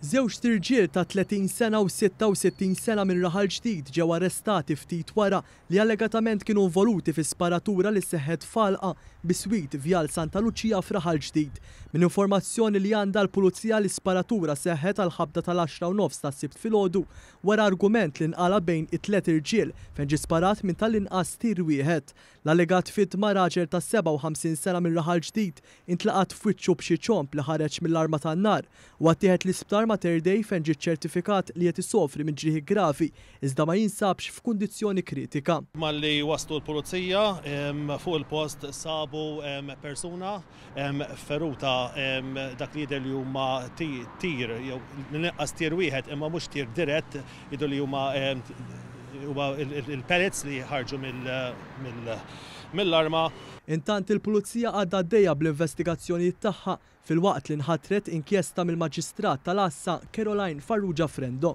Żewġ tirġiel ta' 30 sena u 66 sena minn raħal ġdid ġew arrestati ftit wara li allegatament kienu involuti fi sparatura li seħħet falqa biswit vjal Santa Luċija f'raħal ġdid. Minn informazzjoni li għandha l-pulizija li sparatura seħħet għal ħabda tal-10 u nofs ta' sibt filgħodu wara argument li nqala bejn it-tlet irġiel fejn ġi sparat minn tal-inqas tir wieħed. L-allegat fitma raġel ta' 57 sena minn raħal ġdid intlaqat f'wiċċu b'xi ċomp li ħareġ mill-arma tan-nar u għattieħed l-isptar Mater Day fejn ġiet ċertifikat li qed isofri minn ġrieħi gravi iżda ma jinsabx f'kundizzjoni kritika. Malli waslu l-pulizija fuq il-post sabu persuna feruta dak li li huma tir jew nqas tir wieħed imma mhux tir dirett idu li huma il-pellets li ħarġu mill-arma Intant il-pulizija għadda għaddejja bl-investigazzjoni tagħha fil-waqt li nħatret inkjesta mill-Maġistrat tal-Assa Caroline Farrugia Frendo.